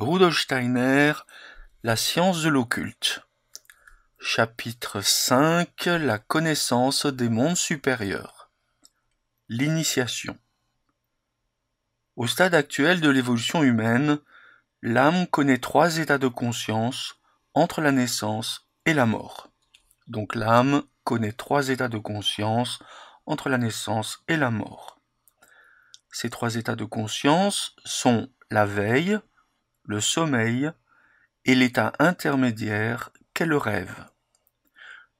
Rudolf Steiner, La science de l'occulte. Chapitre 5 La connaissance des mondes supérieurs. L'initiation. Au stade actuel de l'évolution humaine, l'âme connaît trois états de conscience entre la naissance et la mort. Donc l'âme connaît trois états de conscience entre la naissance et la mort. Ces trois états de conscience sont la veille, le sommeil et l'état intermédiaire qu'est le rêve.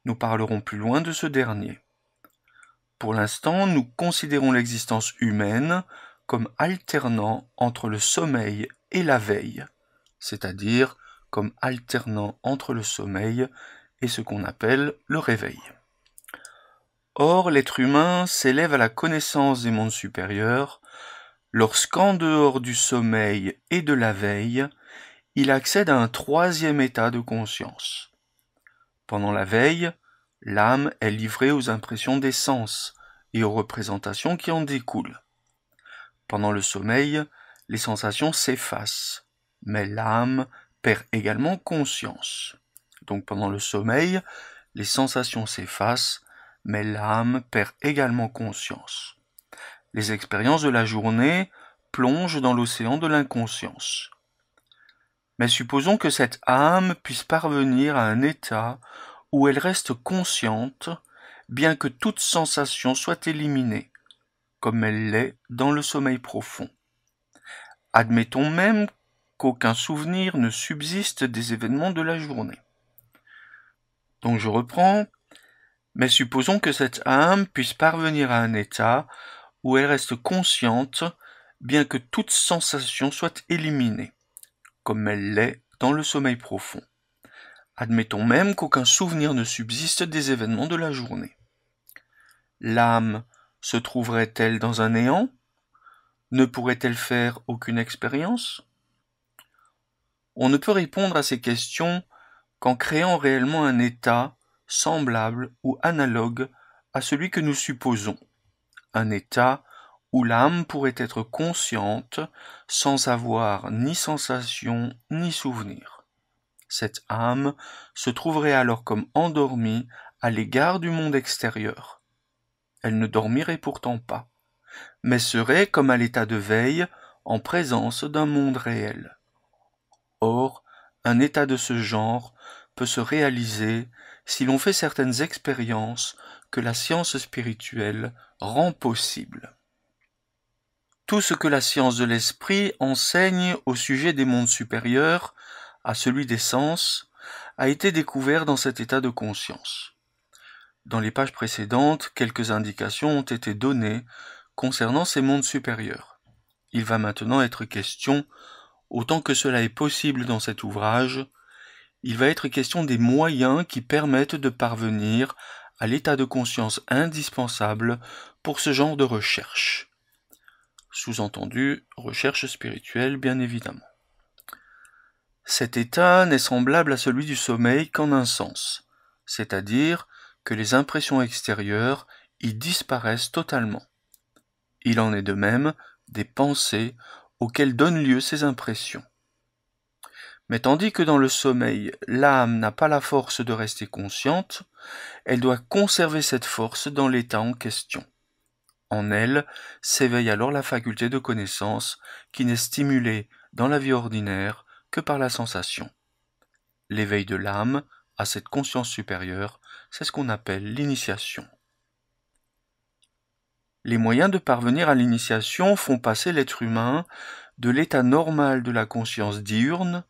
Nous parlerons plus loin de ce dernier. Pour l'instant, nous considérons l'existence humaine comme alternant entre le sommeil et la veille, c'est-à-dire comme alternant entre le sommeil et ce qu'on appelle le réveil. Or, l'être humain s'élève à la connaissance des mondes supérieurs lorsqu'en dehors du sommeil et de la veille, il accède à un troisième état de conscience. Pendant la veille, l'âme est livrée aux impressions des sens et aux représentations qui en découlent. Pendant le sommeil, les sensations s'effacent, mais l'âme perd également conscience. Donc pendant le sommeil, les sensations s'effacent, mais l'âme perd également conscience. Les expériences de la journée plongent dans l'océan de l'inconscience. Mais supposons que cette âme puisse parvenir à un état où elle reste consciente, bien que toute sensation soit éliminée, comme elle l'est dans le sommeil profond. Admettons même qu'aucun souvenir ne subsiste des événements de la journée. Donc je reprends, mais supposons que cette âme puisse parvenir à un état où elle reste consciente bien que toute sensation soit éliminée, comme elle l'est dans le sommeil profond. Admettons même qu'aucun souvenir ne subsiste des événements de la journée. L'âme se trouverait-elle dans un néant Ne pourrait-elle faire aucune expérience On ne peut répondre à ces questions qu'en créant réellement un état semblable ou analogue à celui que nous supposons, un état où l'âme pourrait être consciente sans avoir ni sensation ni souvenir. Cette âme se trouverait alors comme endormie à l'égard du monde extérieur. Elle ne dormirait pourtant pas, mais serait comme à l'état de veille en présence d'un monde réel. Or, un état de ce genre peut se réaliser si l'on fait certaines expériences que la science spirituelle rend possible. Tout ce que la science de l'esprit enseigne au sujet des mondes supérieurs, à celui des sens, a été découvert dans cet état de conscience. Dans les pages précédentes, quelques indications ont été données concernant ces mondes supérieurs. Il va maintenant être question, autant que cela est possible dans cet ouvrage, il va être question des moyens qui permettent de parvenir à l'état de conscience indispensable pour ce genre de recherche. Sous-entendu, recherche spirituelle bien évidemment. Cet état n'est semblable à celui du sommeil qu'en un sens, c'est-à-dire que les impressions extérieures y disparaissent totalement. Il en est de même des pensées auxquelles donnent lieu ces impressions. Mais tandis que dans le sommeil, l'âme n'a pas la force de rester consciente, elle doit conserver cette force dans l'état en question. En elle s'éveille alors la faculté de connaissance qui n'est stimulée dans la vie ordinaire que par la sensation. L'éveil de l'âme à cette conscience supérieure, c'est ce qu'on appelle l'initiation. Les moyens de parvenir à l'initiation font passer l'être humain de l'état normal de la conscience diurne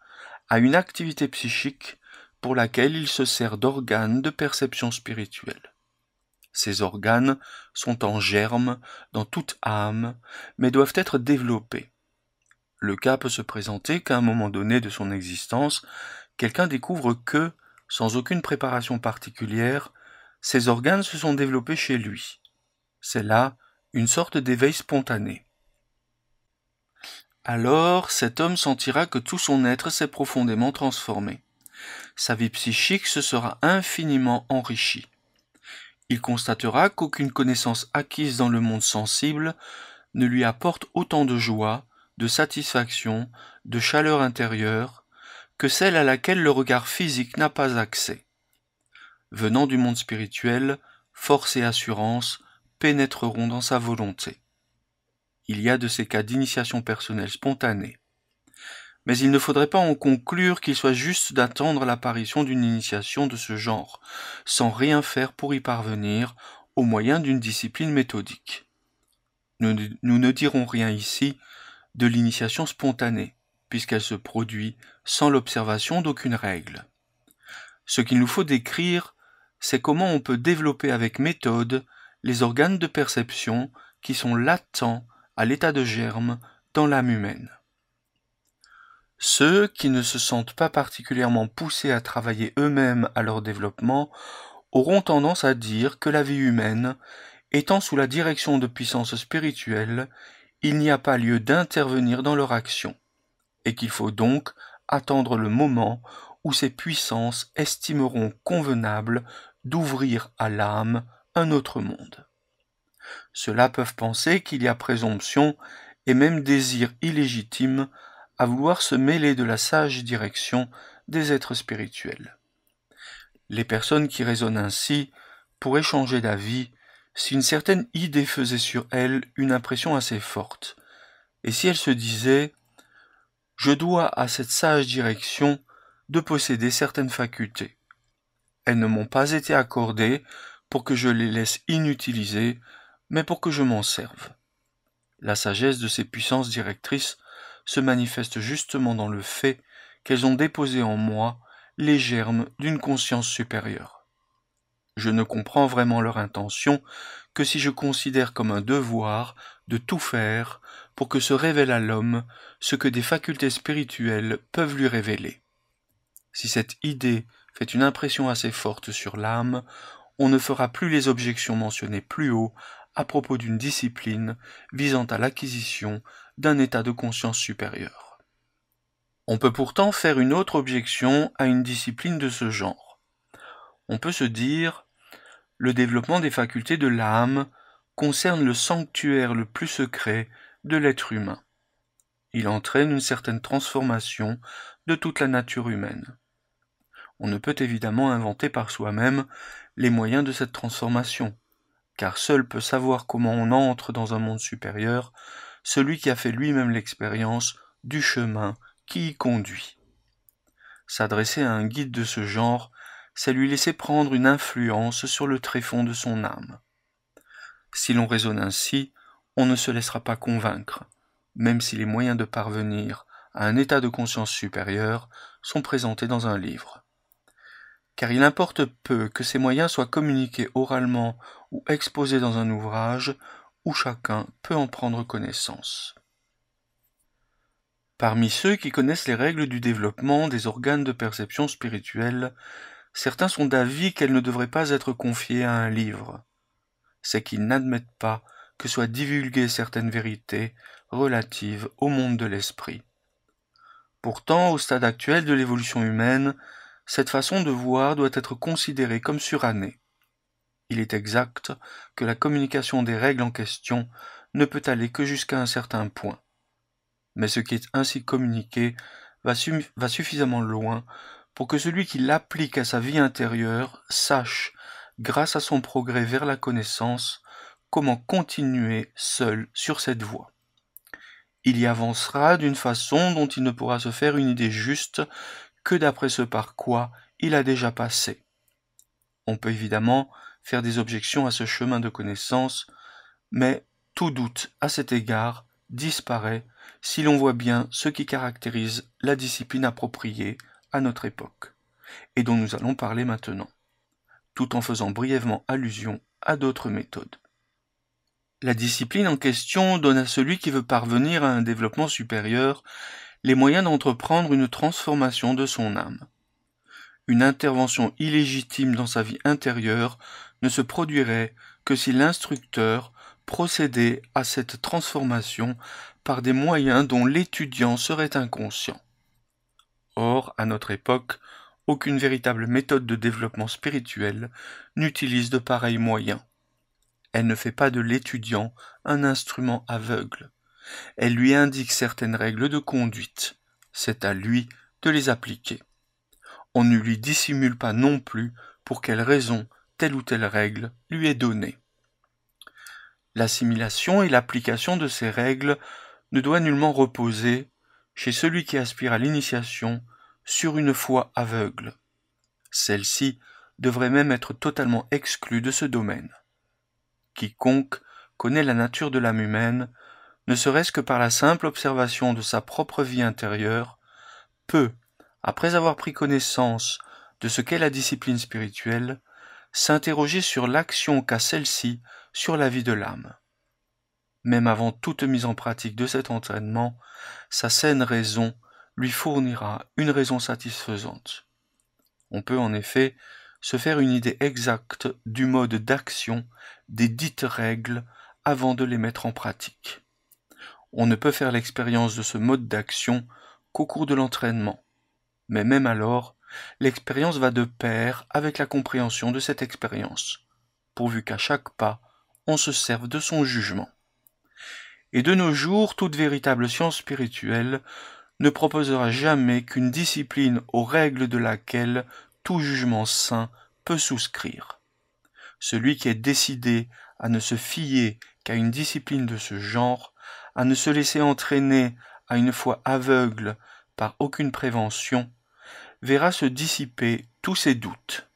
à une activité psychique pour laquelle il se sert d'organes de perception spirituelle. Ces organes sont en germe dans toute âme, mais doivent être développés. Le cas peut se présenter qu'à un moment donné de son existence, quelqu'un découvre que, sans aucune préparation particulière, ces organes se sont développés chez lui. C'est là une sorte d'éveil spontané. Alors cet homme sentira que tout son être s'est profondément transformé. Sa vie psychique se sera infiniment enrichie. Il constatera qu'aucune connaissance acquise dans le monde sensible ne lui apporte autant de joie, de satisfaction, de chaleur intérieure, que celle à laquelle le regard physique n'a pas accès. Venant du monde spirituel, force et assurance pénétreront dans sa volonté. Il y a de ces cas d'initiation personnelle spontanée. Mais il ne faudrait pas en conclure qu'il soit juste d'attendre l'apparition d'une initiation de ce genre, sans rien faire pour y parvenir, au moyen d'une discipline méthodique. Nous, ne dirons rien ici de l'initiation spontanée, puisqu'elle se produit sans l'observation d'aucune règle. Ce qu'il nous faut décrire, c'est comment on peut développer avec méthode les organes de perception qui sont latents à l'état de germe dans l'âme humaine. Ceux qui ne se sentent pas particulièrement poussés à travailler eux-mêmes à leur développement auront tendance à dire que la vie humaine, étant sous la direction de puissances spirituelles, il n'y a pas lieu d'intervenir dans leur action, et qu'il faut donc attendre le moment où ces puissances estimeront convenable d'ouvrir à l'âme un autre monde. Ceux-là peuvent penser qu'il y a présomption et même désir illégitime à vouloir se mêler de la sage direction des êtres spirituels. Les personnes qui raisonnent ainsi pourraient changer d'avis si une certaine idée faisait sur elles une impression assez forte, et si elles se disaient Je dois à cette sage direction de posséder certaines facultés. Elles ne m'ont pas été accordées pour que je les laisse inutilisées mais pour que je m'en serve. La sagesse de ces puissances directrices se manifeste justement dans le fait qu'elles ont déposé en moi les germes d'une conscience supérieure. Je ne comprends vraiment leur intention que si je considère comme un devoir de tout faire pour que se révèle à l'homme ce que des facultés spirituelles peuvent lui révéler. Si cette idée fait une impression assez forte sur l'âme, on ne fera plus les objections mentionnées plus haut à propos d'une discipline visant à l'acquisition d'un état de conscience supérieur. On peut pourtant faire une autre objection à une discipline de ce genre. On peut se dire le développement des facultés de l'âme concerne le sanctuaire le plus secret de l'être humain. Il entraîne une certaine transformation de toute la nature humaine. On ne peut évidemment inventer par soi-même les moyens de cette transformation car seul peut savoir comment on entre dans un monde supérieur celui qui a fait lui-même l'expérience du chemin qui y conduit. S'adresser à un guide de ce genre, c'est lui laisser prendre une influence sur le tréfonds de son âme. Si l'on raisonne ainsi, on ne se laissera pas convaincre, même si les moyens de parvenir à un état de conscience supérieur sont présentés dans un livre. Car il importe peu que ces moyens soient communiqués oralement ou exposé dans un ouvrage où chacun peut en prendre connaissance. Parmi ceux qui connaissent les règles du développement des organes de perception spirituelle, certains sont d'avis qu'elles ne devraient pas être confiées à un livre. C'est qu'ils n'admettent pas que soient divulguées certaines vérités relatives au monde de l'esprit. Pourtant, au stade actuel de l'évolution humaine, cette façon de voir doit être considérée comme surannée. Il est exact que la communication des règles en question ne peut aller que jusqu'à un certain point. Mais ce qui est ainsi communiqué va, va suffisamment loin pour que celui qui l'applique à sa vie intérieure sache, grâce à son progrès vers la connaissance, comment continuer seul sur cette voie. Il y avancera d'une façon dont il ne pourra se faire une idée juste que d'après ce par quoi il a déjà passé. On peut évidemment faire des objections à ce chemin de connaissance, mais tout doute à cet égard disparaît si l'on voit bien ce qui caractérise la discipline appropriée à notre époque, et dont nous allons parler maintenant, tout en faisant brièvement allusion à d'autres méthodes. La discipline en question donne à celui qui veut parvenir à un développement supérieur les moyens d'entreprendre une transformation de son âme. Une intervention illégitime dans sa vie intérieure ne se produirait que si l'instructeur procédait à cette transformation par des moyens dont l'étudiant serait inconscient. Or, à notre époque, aucune véritable méthode de développement spirituel n'utilise de pareils moyens. Elle ne fait pas de l'étudiant un instrument aveugle. Elle lui indique certaines règles de conduite. C'est à lui de les appliquer. On ne lui dissimule pas non plus pour quelles raisons telle ou telle règle lui est donnée. L'assimilation et l'application de ces règles ne doit nullement reposer, chez celui qui aspire à l'initiation, sur une foi aveugle. Celle-ci devrait même être totalement exclue de ce domaine. Quiconque connaît la nature de l'âme humaine, ne serait-ce que par la simple observation de sa propre vie intérieure, peut, après avoir pris connaissance de ce qu'est la discipline spirituelle, s'interroger sur l'action qu'a celle-ci sur la vie de l'âme. Même avant toute mise en pratique de cet entraînement, sa saine raison lui fournira une raison satisfaisante. On peut en effet se faire une idée exacte du mode d'action des dites règles avant de les mettre en pratique. On ne peut faire l'expérience de ce mode d'action qu'au cours de l'entraînement, mais même alors, L'expérience va de pair avec la compréhension de cette expérience, pourvu qu'à chaque pas, on se serve de son jugement. Et de nos jours, toute véritable science spirituelle ne proposera jamais qu'une discipline aux règles de laquelle tout jugement sain peut souscrire. Celui qui est décidé à ne se fier qu'à une discipline de ce genre, à ne se laisser entraîner à une foi aveugle par aucune prévention, verra se dissiper tous ses doutes.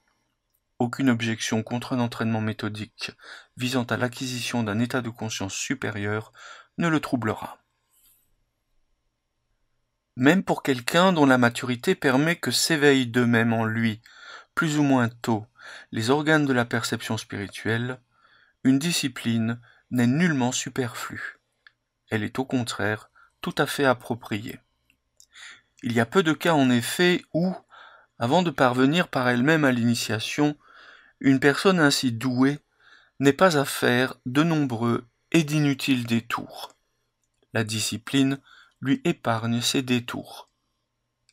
Aucune objection contre un entraînement méthodique visant à l'acquisition d'un état de conscience supérieur ne le troublera. Même pour quelqu'un dont la maturité permet que s'éveillent d'eux-mêmes en lui, plus ou moins tôt, les organes de la perception spirituelle, une discipline n'est nullement superflue. Elle est au contraire tout à fait appropriée. Il y a peu de cas en effet où, avant de parvenir par elle-même à l'initiation, une personne ainsi douée n'est pas à faire de nombreux et d'inutiles détours. La discipline lui épargne ses détours.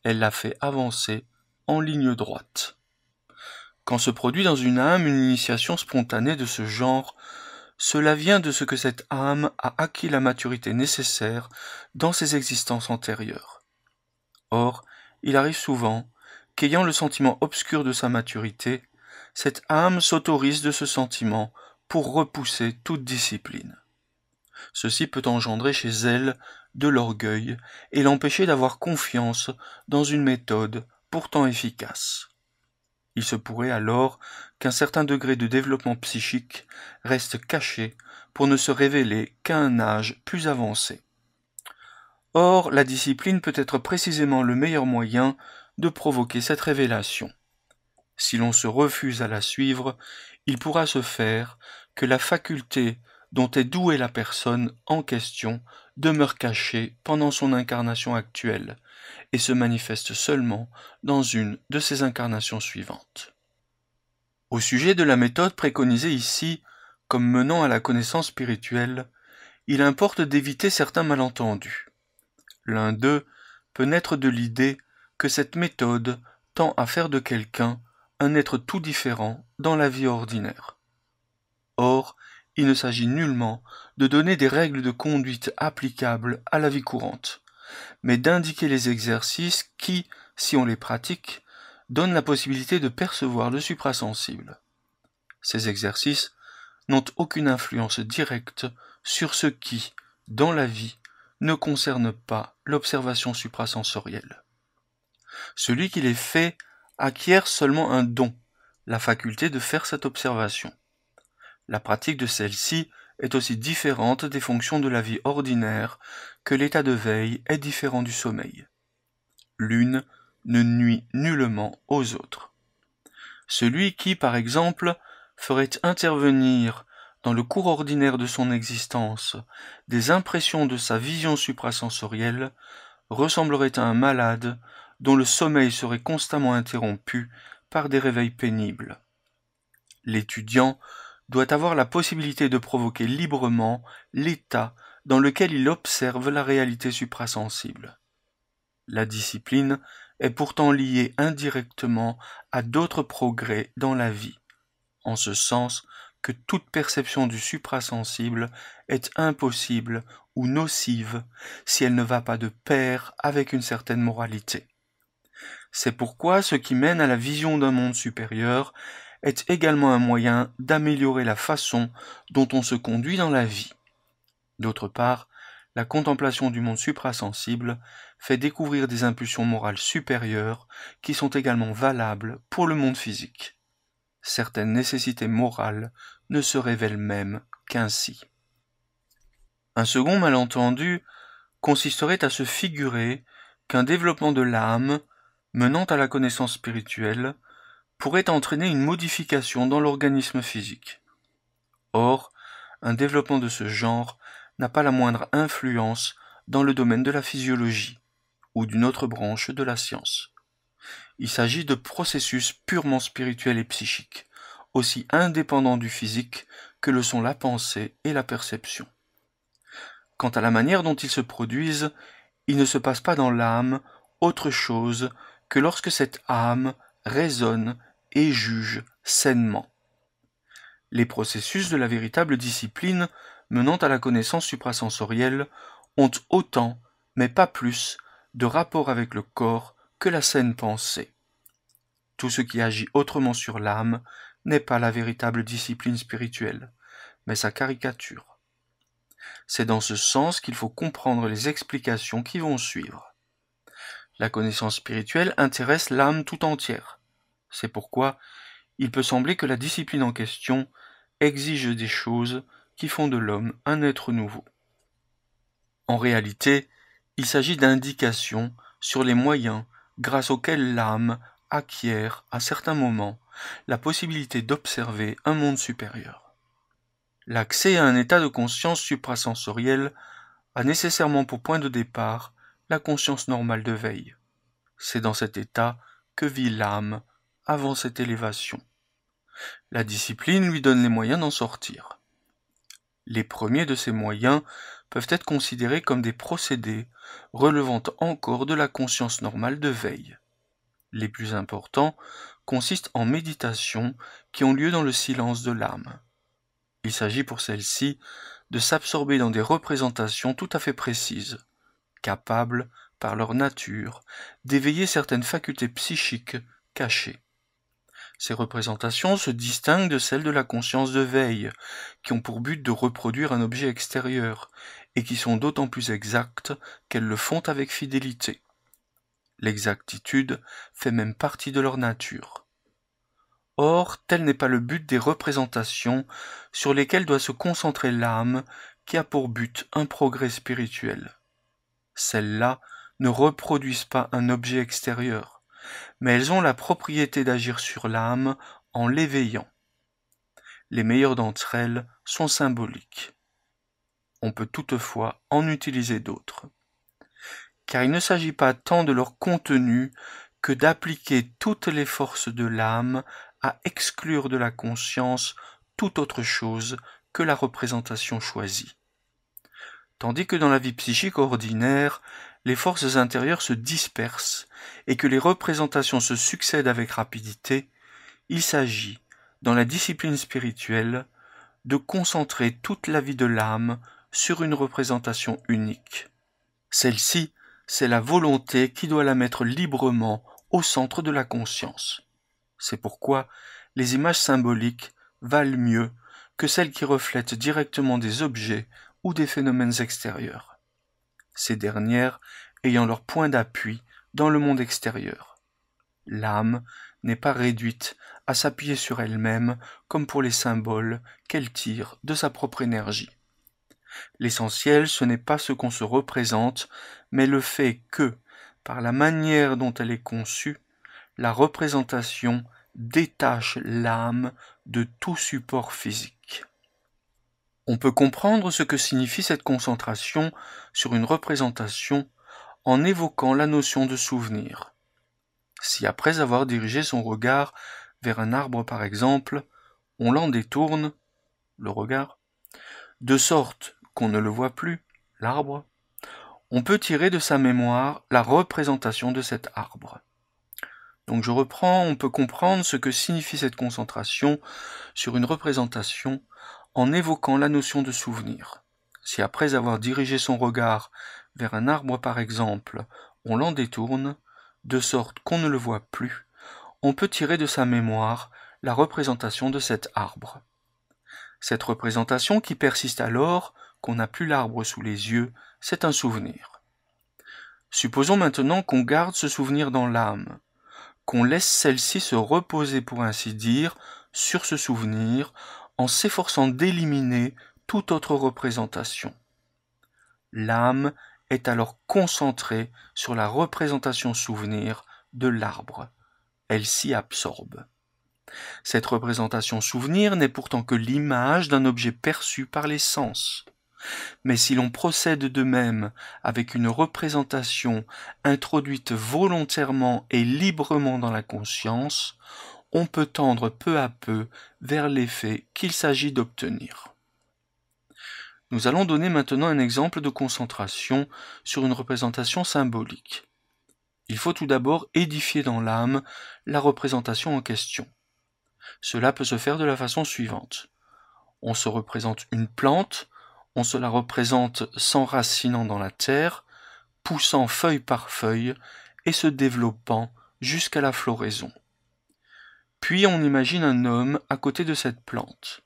Elle la fait avancer en ligne droite. Quand se produit dans une âme une initiation spontanée de ce genre, cela vient de ce que cette âme a acquis la maturité nécessaire dans ses existences antérieures. Or, il arrive souvent qu'ayant le sentiment obscur de sa maturité, cette âme s'autorise de ce sentiment pour repousser toute discipline. Ceci peut engendrer chez elle de l'orgueil et l'empêcher d'avoir confiance dans une méthode pourtant efficace. Il se pourrait alors qu'un certain degré de développement psychique reste caché pour ne se révéler qu'à un âge plus avancé. Or, la discipline peut être précisément le meilleur moyen de provoquer cette révélation. Si l'on se refuse à la suivre, il pourra se faire que la faculté dont est douée la personne en question demeure cachée pendant son incarnation actuelle et se manifeste seulement dans une de ses incarnations suivantes. Au sujet de la méthode préconisée ici comme menant à la connaissance spirituelle, il importe d'éviter certains malentendus l'un d'eux, peut naître de l'idée que cette méthode tend à faire de quelqu'un un être tout différent dans la vie ordinaire. Or, il ne s'agit nullement de donner des règles de conduite applicables à la vie courante, mais d'indiquer les exercices qui, si on les pratique, donnent la possibilité de percevoir le suprasensible. Ces exercices n'ont aucune influence directe sur ce qui, dans la vie, ne concerne pas l'observation suprasensorielle. Celui qui les fait acquiert seulement un don, la faculté de faire cette observation. La pratique de celle-ci est aussi différente des fonctions de la vie ordinaire que l'état de veille est différent du sommeil. L'une ne nuit nullement aux autres. Celui qui, par exemple, ferait intervenir dans le cours ordinaire de son existence, des impressions de sa vision suprasensorielle, ressembleraient à un malade dont le sommeil serait constamment interrompu par des réveils pénibles. L'étudiant doit avoir la possibilité de provoquer librement l'état dans lequel il observe la réalité suprasensible. La discipline est pourtant liée indirectement à d'autres progrès dans la vie. En ce sens, que toute perception du suprasensible est impossible ou nocive si elle ne va pas de pair avec une certaine moralité. C'est pourquoi ce qui mène à la vision d'un monde supérieur est également un moyen d'améliorer la façon dont on se conduit dans la vie. D'autre part, la contemplation du monde suprasensible fait découvrir des impulsions morales supérieures qui sont également valables pour le monde physique certaines nécessités morales ne se révèlent même qu'ainsi. Un second malentendu consisterait à se figurer qu'un développement de l'âme menant à la connaissance spirituelle pourrait entraîner une modification dans l'organisme physique. Or, un développement de ce genre n'a pas la moindre influence dans le domaine de la physiologie ou d'une autre branche de la science. Il s'agit de processus purement spirituels et psychiques, aussi indépendants du physique que le sont la pensée et la perception. Quant à la manière dont ils se produisent, il ne se passe pas dans l'âme autre chose que lorsque cette âme raisonne et juge sainement. Les processus de la véritable discipline menant à la connaissance suprasensorielle ont autant, mais pas plus, de rapport avec le corps que la saine pensée. Tout ce qui agit autrement sur l'âme n'est pas la véritable discipline spirituelle, mais sa caricature. C'est dans ce sens qu'il faut comprendre les explications qui vont suivre. La connaissance spirituelle intéresse l'âme tout entière. C'est pourquoi il peut sembler que la discipline en question exige des choses qui font de l'homme un être nouveau. En réalité, il s'agit d'indications sur les moyens grâce auquel l'âme acquiert à certains moments la possibilité d'observer un monde supérieur. L'accès à un état de conscience suprasensorielle a nécessairement pour point de départ la conscience normale de veille. C'est dans cet état que vit l'âme avant cette élévation. La discipline lui donne les moyens d'en sortir. Les premiers de ces moyens peuvent être considérés comme des procédés relevant encore de la conscience normale de veille. Les plus importants consistent en méditations qui ont lieu dans le silence de l'âme. Il s'agit pour celles ci de s'absorber dans des représentations tout à fait précises, capables, par leur nature, d'éveiller certaines facultés psychiques cachées. Ces représentations se distinguent de celles de la conscience de veille, qui ont pour but de reproduire un objet extérieur, et qui sont d'autant plus exactes qu'elles le font avec fidélité. L'exactitude fait même partie de leur nature. Or, tel n'est pas le but des représentations sur lesquelles doit se concentrer l'âme qui a pour but un progrès spirituel. Celles-là ne reproduisent pas un objet extérieur, mais elles ont la propriété d'agir sur l'âme en l'éveillant. Les meilleures d'entre elles sont symboliques. On peut toutefois en utiliser d'autres. Car il ne s'agit pas tant de leur contenu que d'appliquer toutes les forces de l'âme à exclure de la conscience toute autre chose que la représentation choisie. Tandis que dans la vie psychique ordinaire, les forces intérieures se dispersent et que les représentations se succèdent avec rapidité, il s'agit, dans la discipline spirituelle, de concentrer toute la vie de l'âme sur une représentation unique. Celle-ci, c'est la volonté qui doit la mettre librement au centre de la conscience. C'est pourquoi les images symboliques valent mieux que celles qui reflètent directement des objets ou des phénomènes extérieurs. Ces dernières ayant leur point d'appui dans le monde extérieur. L'âme n'est pas réduite à s'appuyer sur elle-même comme pour les symboles qu'elle tire de sa propre énergie. L'essentiel, ce n'est pas ce qu'on se représente, mais le fait que, par la manière dont elle est conçue, la représentation détache l'âme de tout support physique. On peut comprendre ce que signifie cette concentration sur une représentation en évoquant la notion de souvenir. Si après avoir dirigé son regard vers un arbre par exemple, on l'en détourne, le regard, de sorte qu'on ne le voit plus, l'arbre, on peut tirer de sa mémoire la représentation de cet arbre. Donc je reprends, on peut comprendre ce que signifie cette concentration sur une représentation en évoquant la notion de souvenir. Si après avoir dirigé son regard vers un arbre par exemple, on l'en détourne, de sorte qu'on ne le voit plus, on peut tirer de sa mémoire la représentation de cet arbre. Cette représentation qui persiste alors qu'on n'a plus l'arbre sous les yeux, c'est un souvenir. Supposons maintenant qu'on garde ce souvenir dans l'âme, qu'on laisse celle-ci se reposer pour ainsi dire sur ce souvenir en s'efforçant d'éliminer toute autre représentation. L'âme est alors concentrée sur la représentation souvenir de l'arbre. Elle s'y absorbe. Cette représentation souvenir n'est pourtant que l'image d'un objet perçu par les sens. Mais si l'on procède de même avec une représentation introduite volontairement et librement dans la conscience, on peut tendre peu à peu vers l'effet qu'il s'agit d'obtenir. Nous allons donner maintenant un exemple de concentration sur une représentation symbolique. Il faut tout d'abord édifier dans l'âme la représentation en question. Cela peut se faire de la façon suivante. On se représente une plante, on se la représente s'enracinant dans la terre, poussant feuille par feuille et se développant jusqu'à la floraison. Puis on imagine un homme à côté de cette plante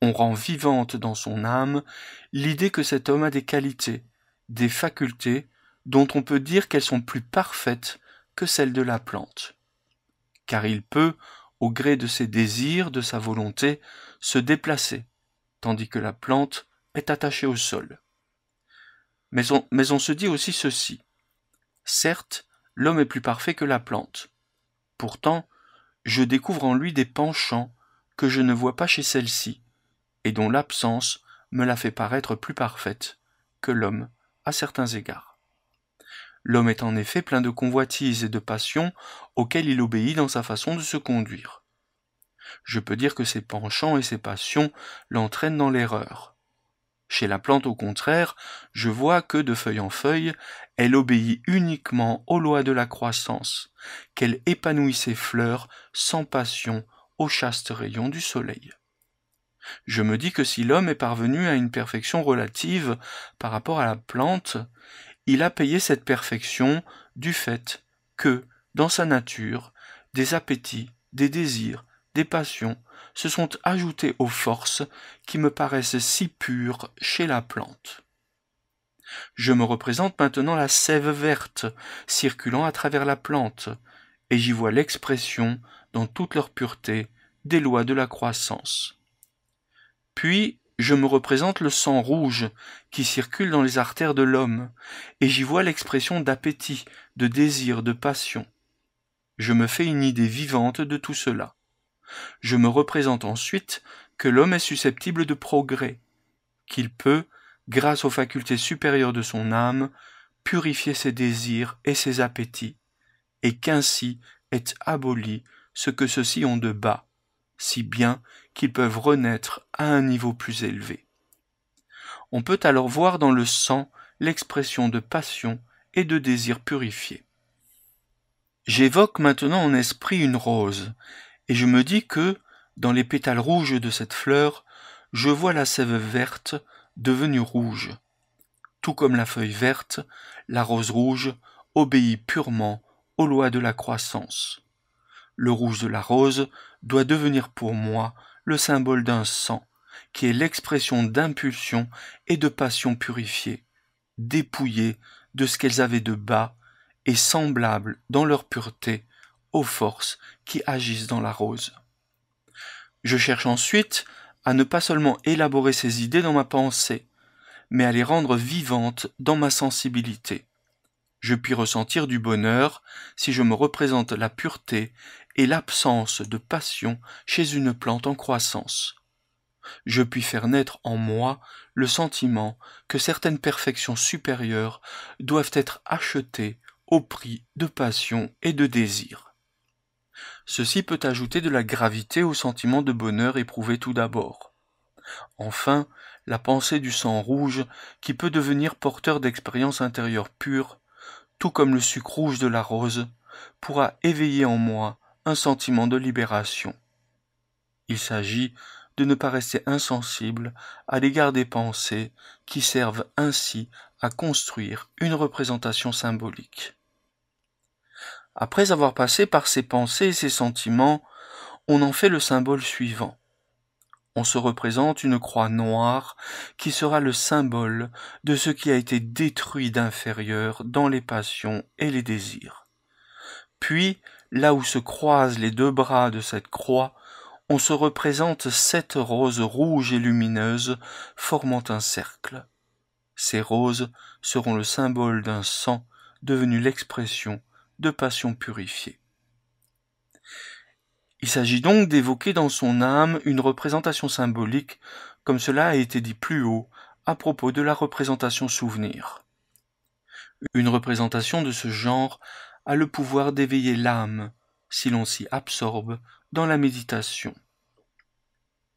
on rend vivante dans son âme l'idée que cet homme a des qualités, des facultés, dont on peut dire qu'elles sont plus parfaites que celles de la plante. Car il peut, au gré de ses désirs, de sa volonté, se déplacer, tandis que la plante est attachée au sol. Mais on, mais on se dit aussi ceci. Certes, l'homme est plus parfait que la plante. Pourtant, je découvre en lui des penchants que je ne vois pas chez celle-ci, et dont l'absence me la fait paraître plus parfaite que l'homme à certains égards. L'homme est en effet plein de convoitises et de passions auxquelles il obéit dans sa façon de se conduire. Je peux dire que ses penchants et ses passions l'entraînent dans l'erreur. Chez la plante, au contraire, je vois que, de feuille en feuille, elle obéit uniquement aux lois de la croissance, qu'elle épanouit ses fleurs sans passion aux chastes rayons du soleil. Je me dis que si l'homme est parvenu à une perfection relative par rapport à la plante, il a payé cette perfection du fait que, dans sa nature, des appétits, des désirs, des passions se sont ajoutés aux forces qui me paraissent si pures chez la plante. Je me représente maintenant la sève verte circulant à travers la plante, et j'y vois l'expression, dans toute leur pureté, des lois de la croissance. Puis je me représente le sang rouge qui circule dans les artères de l'homme, et j'y vois l'expression d'appétit, de désir, de passion. Je me fais une idée vivante de tout cela. Je me représente ensuite que l'homme est susceptible de progrès, qu'il peut, grâce aux facultés supérieures de son âme, purifier ses désirs et ses appétits, et qu'ainsi est aboli ce que ceux-ci ont de bas, si bien qu'ils peuvent renaître à un niveau plus élevé. On peut alors voir dans le sang l'expression de passion et de désir purifiés. J'évoque maintenant en esprit une rose, et je me dis que, dans les pétales rouges de cette fleur, je vois la sève verte devenue rouge. Tout comme la feuille verte, la rose rouge obéit purement aux lois de la croissance. Le rouge de la rose doit devenir pour moi le symbole d'un sang, qui est l'expression d'impulsion et de passion purifiées, dépouillées de ce qu'elles avaient de bas et semblables dans leur pureté aux forces qui agissent dans la rose. Je cherche ensuite à ne pas seulement élaborer ces idées dans ma pensée, mais à les rendre vivantes dans ma sensibilité. Je puis ressentir du bonheur si je me représente la pureté et l'absence de passion chez une plante en croissance. Je puis faire naître en moi le sentiment que certaines perfections supérieures doivent être achetées au prix de passion et de désir. Ceci peut ajouter de la gravité au sentiment de bonheur éprouvé tout d'abord. Enfin, la pensée du sang rouge, qui peut devenir porteur d'expériences intérieures pures, tout comme le sucre rouge de la rose, pourra éveiller en moi sentiment de libération. Il s'agit de ne pas rester insensible à l'égard des pensées qui servent ainsi à construire une représentation symbolique. Après avoir passé par ces pensées et ces sentiments, on en fait le symbole suivant. On se représente une croix noire qui sera le symbole de ce qui a été détruit d'inférieur dans les passions et les désirs. Puis là où se croisent les deux bras de cette croix, on se représente sept roses rouges et lumineuses formant un cercle. Ces roses seront le symbole d'un sang devenu l'expression de passion purifiée. Il s'agit donc d'évoquer dans son âme une représentation symbolique, comme cela a été dit plus haut à propos de la représentation souvenir. Une représentation de ce genre a le pouvoir d'éveiller l'âme si l'on s'y absorbe dans la méditation.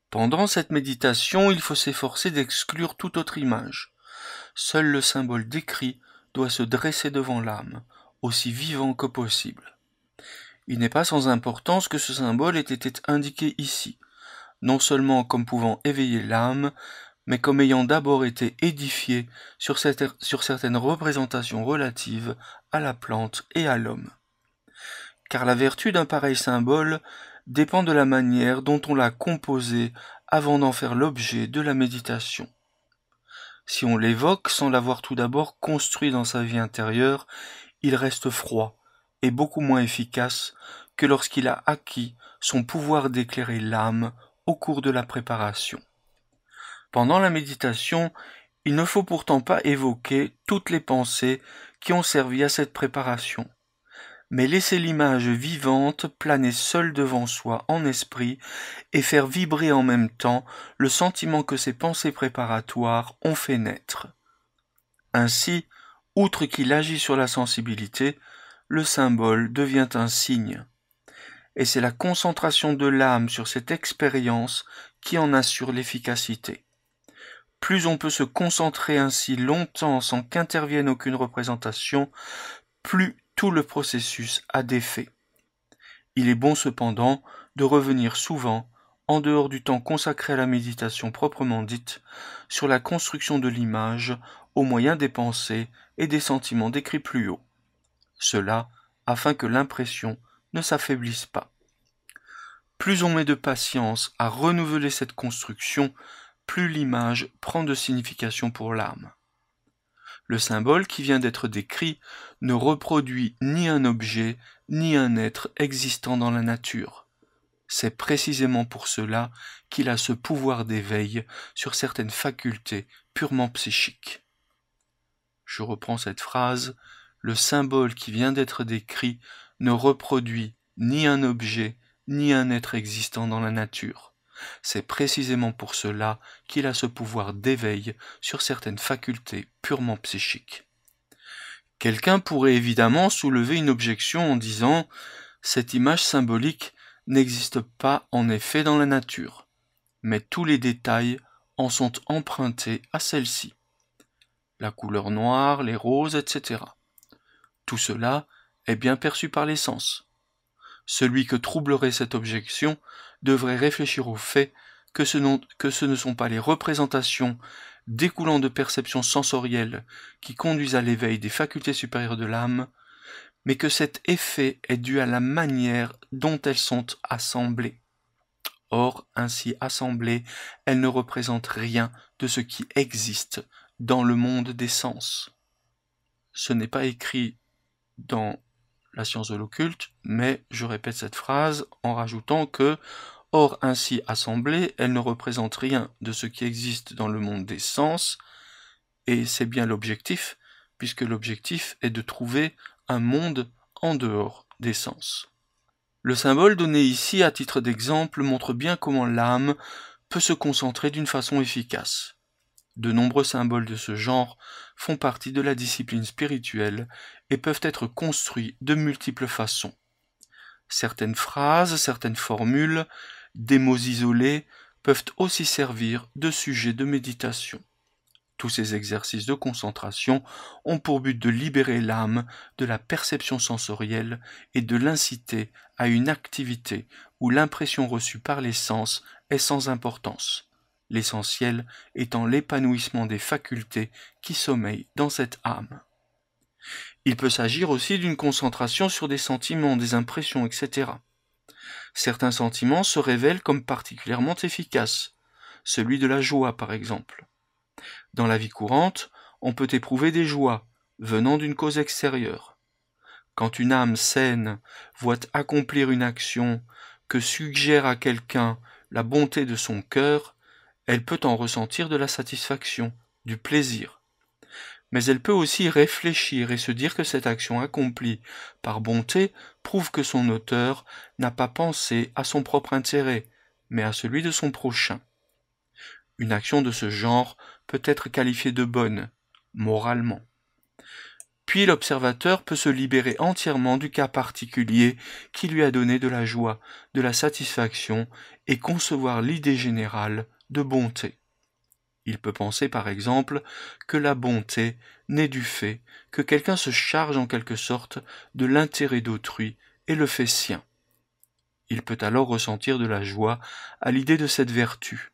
Pendant cette méditation, il faut s'efforcer d'exclure toute autre image. Seul le symbole décrit doit se dresser devant l'âme, aussi vivant que possible. Il n'est pas sans importance que ce symbole ait été indiqué ici, non seulement comme pouvant éveiller l'âme, mais comme ayant d'abord été édifié sur, certaines représentations relatives à la plante et à l'homme. Car la vertu d'un pareil symbole dépend de la manière dont on l'a composé avant d'en faire l'objet de la méditation. Si on l'évoque sans l'avoir tout d'abord construit dans sa vie intérieure, il reste froid et beaucoup moins efficace que lorsqu'il a acquis son pouvoir d'éclairer l'âme au cours de la préparation. Pendant la méditation, il ne faut pourtant pas évoquer toutes les pensées qui ont servi à cette préparation, mais laisser l'image vivante planer seule devant soi en esprit et faire vibrer en même temps le sentiment que ces pensées préparatoires ont fait naître. Ainsi, outre qu'il agit sur la sensibilité, le symbole devient un signe. Et c'est la concentration de l'âme sur cette expérience qui en assure l'efficacité. Plus on peut se concentrer ainsi longtemps sans qu'intervienne aucune représentation, plus tout le processus a d'effet. Il est bon cependant de revenir souvent, en dehors du temps consacré à la méditation proprement dite, sur la construction de l'image au moyen des pensées et des sentiments décrits plus haut. Cela afin que l'impression ne s'affaiblisse pas. Plus on met de patience à renouveler cette construction, plus l'image prend de signification pour l'âme. Le symbole qui vient d'être décrit ne reproduit ni un objet ni un être existant dans la nature. C'est précisément pour cela qu'il a ce pouvoir d'éveil sur certaines facultés purement psychiques. Je reprends cette phrase, le symbole qui vient d'être décrit ne reproduit ni un objet ni un être existant dans la nature c'est précisément pour cela qu'il a ce pouvoir d'éveil sur certaines facultés purement psychiques. Quelqu'un pourrait évidemment soulever une objection en disant cette image symbolique n'existe pas en effet dans la nature, mais tous les détails en sont empruntés à celle-ci. La couleur noire, les roses, etc. Tout cela est bien perçu par les sens. Celui que troublerait cette objection devrait réfléchir au fait que ce, que ce ne sont pas les représentations découlant de perceptions sensorielles qui conduisent à l'éveil des facultés supérieures de l'âme, mais que cet effet est dû à la manière dont elles sont assemblées. Or, ainsi assemblées, elles ne représentent rien de ce qui existe dans le monde des sens. Ce n'est pas écrit dans la science de l'occulte, mais je répète cette phrase en rajoutant que, or ainsi assemblée, elle ne représente rien de ce qui existe dans le monde des sens, et c'est bien l'objectif, puisque l'objectif est de trouver un monde en dehors des sens. Le symbole donné ici à titre d'exemple montre bien comment l'âme peut se concentrer d'une façon efficace. De nombreux symboles de ce genre font partie de la discipline spirituelle et peuvent être construits de multiples façons. Certaines phrases, certaines formules, des mots isolés peuvent aussi servir de sujet de méditation. Tous ces exercices de concentration ont pour but de libérer l'âme de la perception sensorielle et de l'inciter à une activité où l'impression reçue par les sens est sans importance l'essentiel étant l'épanouissement des facultés qui sommeillent dans cette âme. Il peut s'agir aussi d'une concentration sur des sentiments, des impressions, etc. Certains sentiments se révèlent comme particulièrement efficaces, celui de la joie par exemple. Dans la vie courante, on peut éprouver des joies venant d'une cause extérieure. Quand une âme saine voit accomplir une action que suggère à quelqu'un la bonté de son cœur, elle peut en ressentir de la satisfaction, du plaisir. Mais elle peut aussi réfléchir et se dire que cette action accomplie par bonté prouve que son auteur n'a pas pensé à son propre intérêt, mais à celui de son prochain. Une action de ce genre peut être qualifiée de bonne, moralement. Puis l'observateur peut se libérer entièrement du cas particulier qui lui a donné de la joie, de la satisfaction, et concevoir l'idée générale de bonté. Il peut penser par exemple que la bonté naît du fait que quelqu'un se charge en quelque sorte de l'intérêt d'autrui et le fait sien. Il peut alors ressentir de la joie à l'idée de cette vertu,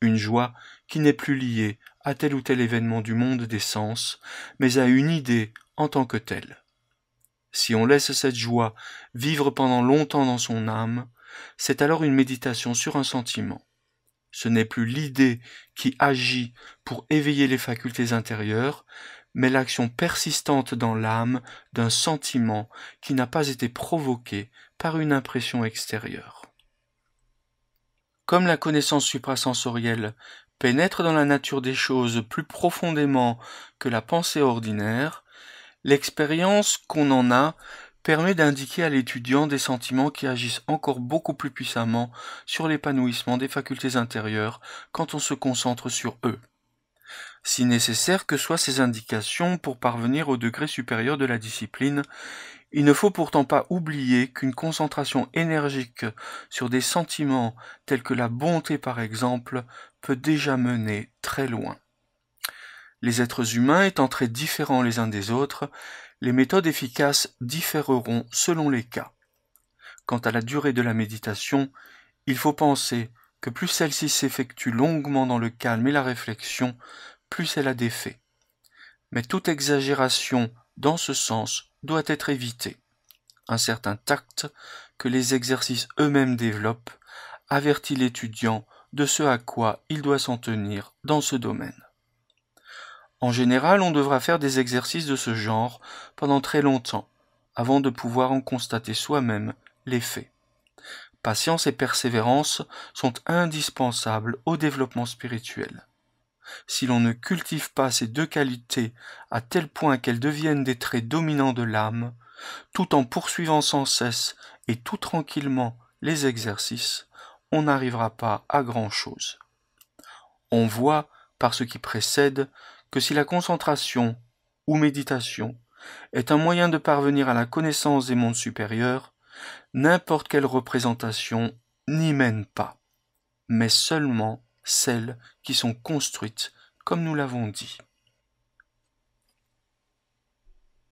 une joie qui n'est plus liée à tel ou tel événement du monde des sens, mais à une idée en tant que telle. Si on laisse cette joie vivre pendant longtemps dans son âme, c'est alors une méditation sur un sentiment ce n'est plus l'idée qui agit pour éveiller les facultés intérieures, mais l'action persistante dans l'âme d'un sentiment qui n'a pas été provoqué par une impression extérieure. Comme la connaissance suprasensorielle pénètre dans la nature des choses plus profondément que la pensée ordinaire, l'expérience qu'on en a permet d'indiquer à l'étudiant des sentiments qui agissent encore beaucoup plus puissamment sur l'épanouissement des facultés intérieures quand on se concentre sur eux. Si nécessaire que soient ces indications pour parvenir au degré supérieur de la discipline, il ne faut pourtant pas oublier qu'une concentration énergique sur des sentiments tels que la bonté par exemple peut déjà mener très loin. Les êtres humains étant très différents les uns des autres, les méthodes efficaces différeront selon les cas. Quant à la durée de la méditation, il faut penser que plus celle-ci s'effectue longuement dans le calme et la réflexion, plus elle a des faits. Mais toute exagération dans ce sens doit être évitée. Un certain tact que les exercices eux-mêmes développent avertit l'étudiant de ce à quoi il doit s'en tenir dans ce domaine. En général, on devra faire des exercices de ce genre pendant très longtemps avant de pouvoir en constater soi-même l'effet. Patience et persévérance sont indispensables au développement spirituel. Si l'on ne cultive pas ces deux qualités à tel point qu'elles deviennent des traits dominants de l'âme, tout en poursuivant sans cesse et tout tranquillement les exercices, on n'arrivera pas à grand-chose. On voit, par ce qui précède, que si la concentration ou méditation est un moyen de parvenir à la connaissance des mondes supérieurs, n'importe quelle représentation n'y mène pas, mais seulement celles qui sont construites, comme nous l'avons dit.